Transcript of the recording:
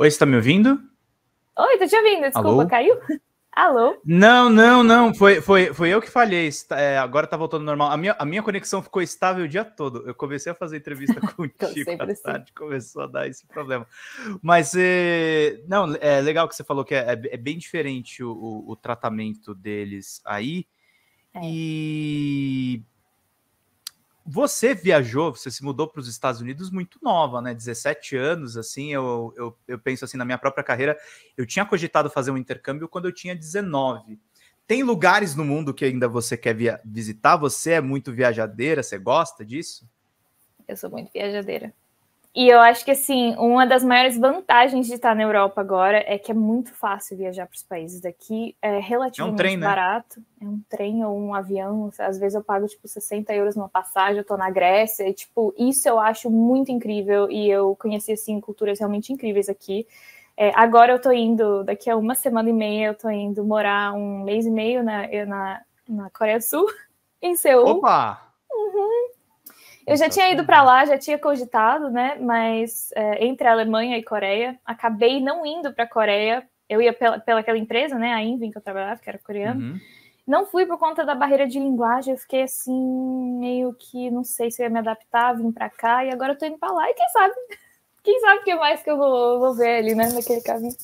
Oi, você tá me ouvindo? Oi, tô te ouvindo, desculpa, Alô? caiu? Alô? Não, não, não, foi, foi, foi eu que falhei, é, agora tá voltando normal. A minha, a minha conexão ficou estável o dia todo, eu comecei a fazer entrevista contigo então, à assim. tarde, começou a dar esse problema. Mas, é, não, é legal que você falou que é, é, é bem diferente o, o, o tratamento deles aí, é. e você viajou, você se mudou para os Estados Unidos muito nova, né? 17 anos, assim, eu, eu, eu, penso assim, na minha própria carreira, eu tinha cogitado fazer um intercâmbio quando eu tinha 19. Tem lugares no mundo que ainda você quer visitar? Você é muito viajadeira? Você gosta disso? Eu sou muito viajadeira. E eu acho que, assim, uma das maiores vantagens de estar na Europa agora é que é muito fácil viajar para os países daqui, é relativamente é um trem, né? barato. Né? É um trem ou um avião, às vezes eu pago, tipo, 60 euros numa passagem, eu tô na Grécia, e, tipo, isso eu acho muito incrível, e eu conheci, assim, culturas realmente incríveis aqui. É, agora eu tô indo, daqui a uma semana e meia, eu tô indo morar um mês e meio na, na, na Coreia do Sul, em Seul. Opa! Eu já tinha ido para lá, já tinha cogitado, né? Mas é, entre Alemanha e Coreia, acabei não indo para Coreia. Eu ia pela, pela aquela empresa, né? A Invin que eu trabalhava, que era coreana. Uhum. Não fui por conta da barreira de linguagem. Eu fiquei assim, meio que não sei se eu ia me adaptar, vim para cá e agora eu tô indo para lá. E quem sabe? Quem sabe o que mais que eu vou, vou ver ali, né? Naquele caminho.